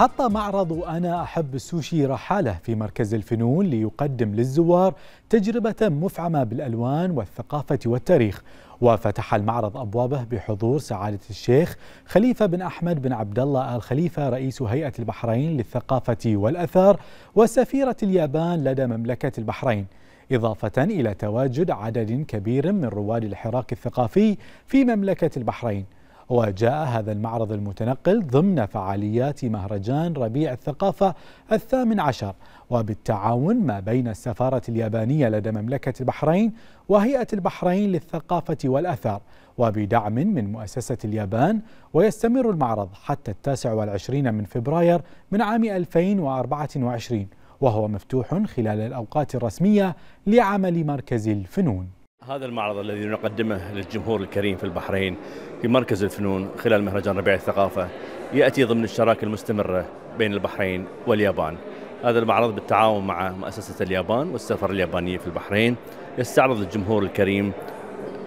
حط معرض أنا أحب السوشي رحالة في مركز الفنون ليقدم للزوار تجربة مفعمة بالألوان والثقافة والتاريخ وفتح المعرض أبوابه بحضور سعادة الشيخ خليفة بن أحمد بن عبد الله آل خليفة رئيس هيئة البحرين للثقافة والأثار وسفيرة اليابان لدى مملكة البحرين إضافة إلى تواجد عدد كبير من رواد الحراك الثقافي في مملكة البحرين وجاء هذا المعرض المتنقل ضمن فعاليات مهرجان ربيع الثقافة الثامن عشر وبالتعاون ما بين السفارة اليابانية لدى مملكة البحرين وهيئة البحرين للثقافة والأثار وبدعم من مؤسسة اليابان ويستمر المعرض حتى التاسع والعشرين من فبراير من عام 2024 وهو مفتوح خلال الأوقات الرسمية لعمل مركز الفنون هذا المعرض الذي نقدمه للجمهور الكريم في البحرين في مركز الفنون خلال مهرجان ربيع الثقافة يأتي ضمن الشراكة المستمرة بين البحرين واليابان هذا المعرض بالتعاون مع مؤسسة اليابان والسفر اليابانية في البحرين يستعرض الجمهور الكريم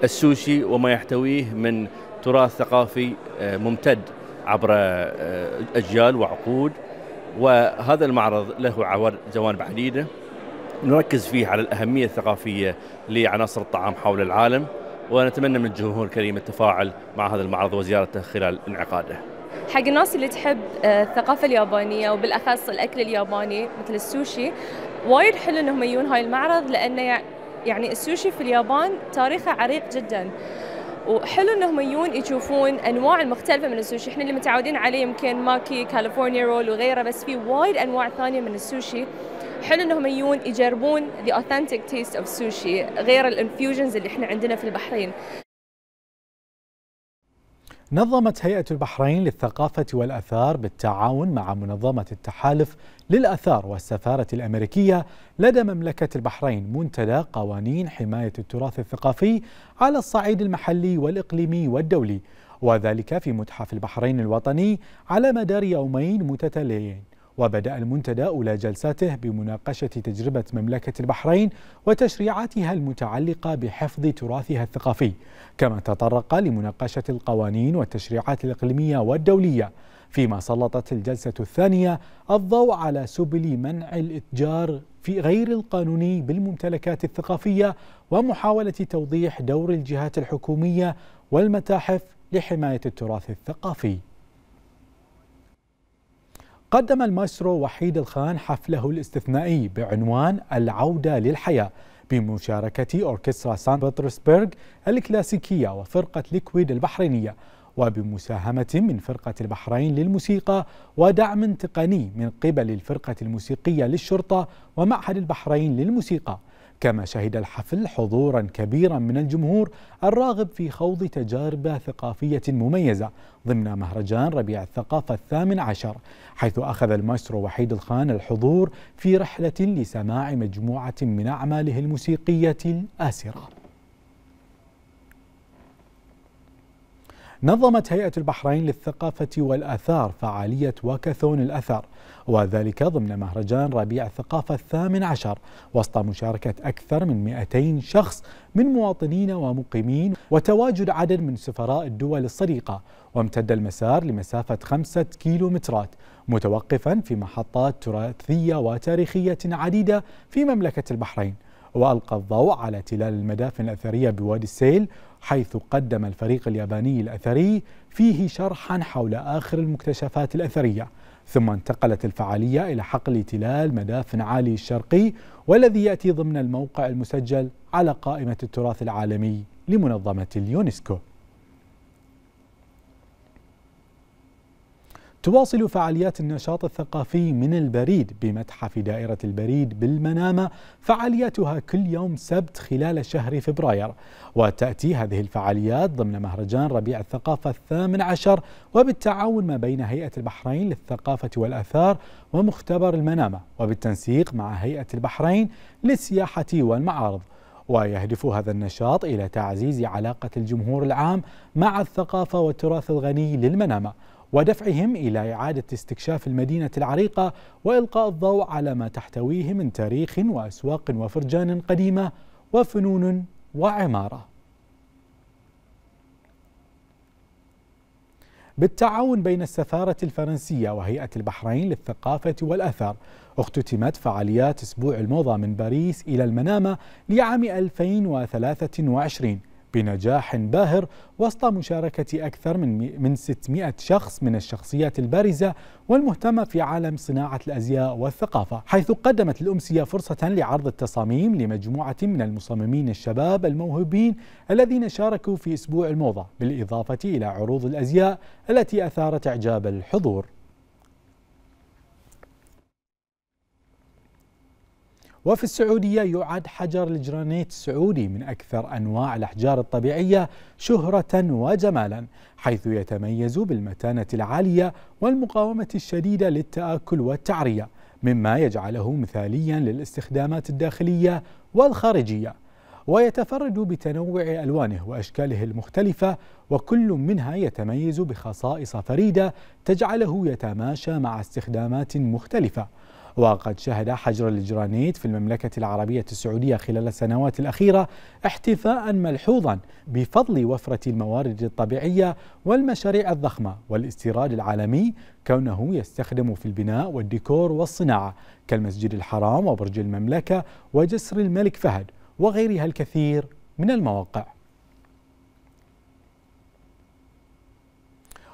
السوشي وما يحتويه من تراث ثقافي آه، ممتد عبر آه، أجيال وعقود وهذا المعرض له جوانب عديدة نركز فيه على الأهمية الثقافية لعناصر الطعام حول العالم ونتمنى من الجمهور الكريم التفاعل مع هذا المعرض وزيارته خلال انعقاده حق الناس اللي تحب آه، الثقافة اليابانية وبالأخص الأكل الياباني مثل السوشي وايد حلو انهم يجون هاي المعرض لأنه يعني السوشي في اليابان تاريخه عريق جداً وحلو انهم يجون يشوفون انواع المختلفه من السوشي احنا اللي متعودين عليه يمكن ماكي كاليفورنيا رول وغيره بس في وايد انواع ثانيه من السوشي حلو انهم يجون يجربون ذا اوثنتيك تيست اوف سوشي غير الانفيوجنز اللي احنا عندنا في البحرين نظمت هيئة البحرين للثقافة والأثار بالتعاون مع منظمة التحالف للأثار والسفارة الأمريكية لدى مملكة البحرين منتدى قوانين حماية التراث الثقافي على الصعيد المحلي والإقليمي والدولي وذلك في متحف البحرين الوطني على مدار يومين متتاليين وبدأ المنتدى أولى جلساته بمناقشة تجربة مملكة البحرين وتشريعاتها المتعلقة بحفظ تراثها الثقافي كما تطرق لمناقشة القوانين والتشريعات الإقليمية والدولية فيما سلطت الجلسة الثانية الضوء على سبل منع الإتجار في غير القانوني بالممتلكات الثقافية ومحاولة توضيح دور الجهات الحكومية والمتاحف لحماية التراث الثقافي قدم المايسترو وحيد الخان حفله الاستثنائي بعنوان العودة للحياة بمشاركة أوركسترا سان بطرسبرغ الكلاسيكية وفرقة ليكويد البحرينية وبمساهمة من فرقة البحرين للموسيقى ودعم تقني من قبل الفرقة الموسيقية للشرطة ومعهد البحرين للموسيقى كما شهد الحفل حضورا كبيرا من الجمهور الراغب في خوض تجارب ثقافية مميزة ضمن مهرجان ربيع الثقافة الثامن عشر حيث أخذ المايسترو وحيد الخان الحضور في رحلة لسماع مجموعة من أعماله الموسيقية الآسرة نظمت هيئة البحرين للثقافة والآثار فعالية واكاثون الأثر وذلك ضمن مهرجان ربيع الثقافة الثامن عشر وسط مشاركة أكثر من 200 شخص من مواطنين ومقيمين وتواجد عدد من سفراء الدول الصديقة وامتد المسار لمسافة خمسة كيلومترات متوقفا في محطات تراثية وتاريخية عديدة في مملكة البحرين وألقى الضوء على تلال المدافن الأثرية بوادي السيل حيث قدم الفريق الياباني الأثري فيه شرحا حول آخر المكتشفات الأثرية ثم انتقلت الفعالية إلى حقل تلال مدافن عالي الشرقي والذي يأتي ضمن الموقع المسجل على قائمة التراث العالمي لمنظمة اليونسكو تواصل فعاليات النشاط الثقافي من البريد بمتحف دائرة البريد بالمنامة فعالياتها كل يوم سبت خلال شهر فبراير وتأتي هذه الفعاليات ضمن مهرجان ربيع الثقافة الثامن عشر وبالتعاون ما بين هيئة البحرين للثقافة والأثار ومختبر المنامة وبالتنسيق مع هيئة البحرين للسياحة والمعارض ويهدف هذا النشاط إلى تعزيز علاقة الجمهور العام مع الثقافة والتراث الغني للمنامة ودفعهم إلى إعادة استكشاف المدينة العريقة وإلقاء الضوء على ما تحتويه من تاريخ وأسواق وفرجان قديمة وفنون وعمارة بالتعاون بين السفارة الفرنسية وهيئة البحرين للثقافة والأثر اختتمت فعاليات أسبوع الموضة من باريس إلى المنامة لعام 2023 بنجاح باهر وسط مشاركة أكثر من من 600 شخص من الشخصيات البارزة والمهتمة في عالم صناعة الأزياء والثقافة حيث قدمت الأمسية فرصة لعرض التصاميم لمجموعة من المصممين الشباب الموهوبين الذين شاركوا في أسبوع الموضة بالإضافة إلى عروض الأزياء التي أثارت إعجاب الحضور وفي السعودية يعد حجر الجرانيت السعودي من أكثر أنواع الأحجار الطبيعية شهرة وجمالا حيث يتميز بالمتانة العالية والمقاومة الشديدة للتآكل والتعرية مما يجعله مثاليا للاستخدامات الداخلية والخارجية ويتفرد بتنوع ألوانه وأشكاله المختلفة وكل منها يتميز بخصائص فريدة تجعله يتماشى مع استخدامات مختلفة وقد شهد حجر الجرانيت في المملكة العربية السعودية خلال السنوات الأخيرة احتفاء ملحوظا بفضل وفرة الموارد الطبيعية والمشاريع الضخمة والاستيراد العالمي كونه يستخدم في البناء والديكور والصناعة كالمسجد الحرام وبرج المملكة وجسر الملك فهد وغيرها الكثير من المواقع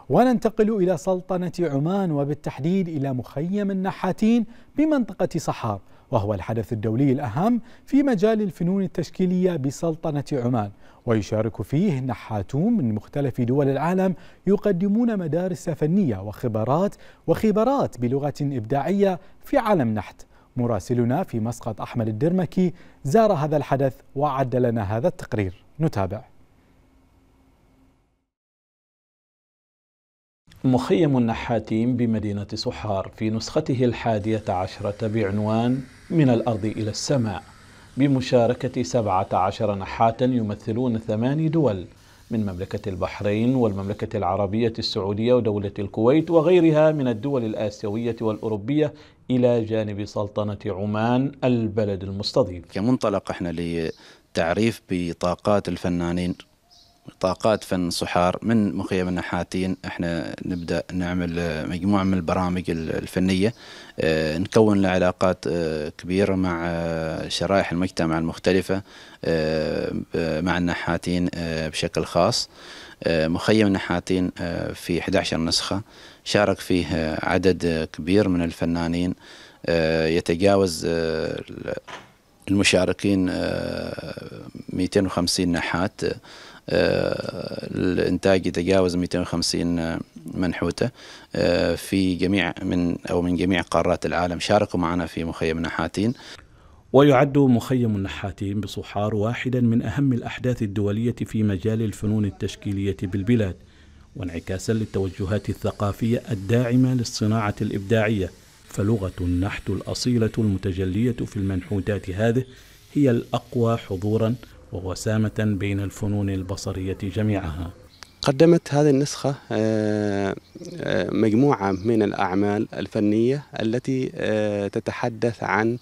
وننتقل إلى سلطنة عمان وبالتحديد إلى مخيم النحاتين بمنطقة صحار وهو الحدث الدولي الأهم في مجال الفنون التشكيلية بسلطنة عمان ويشارك فيه نحاتون من مختلف دول العالم يقدمون مدارس فنية وخبرات وخبرات بلغة إبداعية في عالم نحت مراسلنا في مسقط أحمد الدرمكي زار هذا الحدث وعد لنا هذا التقرير نتابع مخيم النحاتين بمدينة صحار في نسخته الحادية عشرة بعنوان من الأرض إلى السماء بمشاركة سبعة عشر نحاتا يمثلون ثماني دول من مملكة البحرين والمملكة العربية السعودية ودولة الكويت وغيرها من الدول الآسيوية والأوروبية إلى جانب سلطنة عمان البلد المستضيف كمنطلق احنا لتعريف بطاقات الفنانين طاقات فن صحار من مخيم النحاتين احنا نبدا نعمل آه، مجموعه من البرامج الفنيه آه، نكون علاقات آه، كبيره مع شرائح المجتمع المختلفه مع النحاتين بشكل خاص مخيم النحاتين في 11 نسخه شارك فيه عدد كبير من الفنانين يتجاوز المشاركين 250 نحات آه، الانتاج يتجاوز 250 منحوته آه، في جميع من او من جميع قارات العالم شاركوا معنا في مخيم نحاتين ويعد مخيم النحاتين بصحار واحدا من اهم الاحداث الدوليه في مجال الفنون التشكيليه بالبلاد وانعكاسا للتوجهات الثقافيه الداعمه للصناعه الابداعيه فلغه النحت الاصيله المتجليه في المنحوتات هذه هي الاقوى حضورا ووسامة بين الفنون البصرية جميعها قدمت هذه النسخة آه، آه، مجموعة من الأعمال الفنية التي آه، تتحدث عن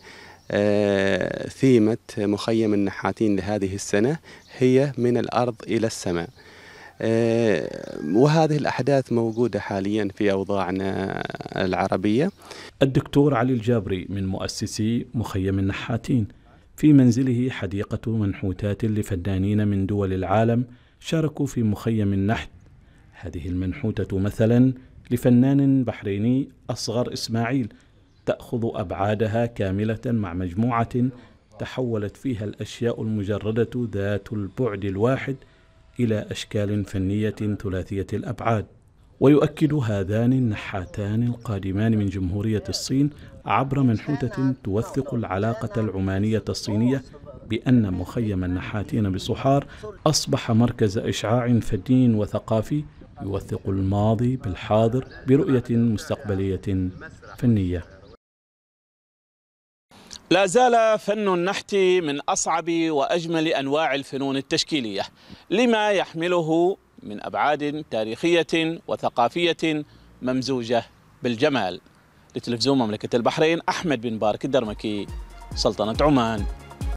ثيمة مخيم النحاتين لهذه السنة هي من الأرض إلى السماء وهذه الأحداث موجودة حاليا في أوضاعنا العربية الدكتور علي الجابري من مؤسسي مخيم النحاتين في منزله حديقة منحوتات لفنانين من دول العالم شاركوا في مخيم النحت هذه المنحوتة مثلا لفنان بحريني أصغر إسماعيل تأخذ أبعادها كاملة مع مجموعة تحولت فيها الأشياء المجردة ذات البعد الواحد إلى أشكال فنية ثلاثية الأبعاد ويؤكد هذان النحاتان القادمان من جمهورية الصين عبر منحوتة توثق العلاقة العمانية الصينية بأن مخيم النحاتين بصحار أصبح مركز إشعاع فني وثقافي يوثق الماضي بالحاضر برؤية مستقبلية فنية لا زال فن النحت من أصعب وأجمل أنواع الفنون التشكيلية لما يحمله من أبعاد تاريخية وثقافية ممزوجة بالجمال لتلفزيون مملكة البحرين أحمد بن بارك الدرمكي سلطنة عمان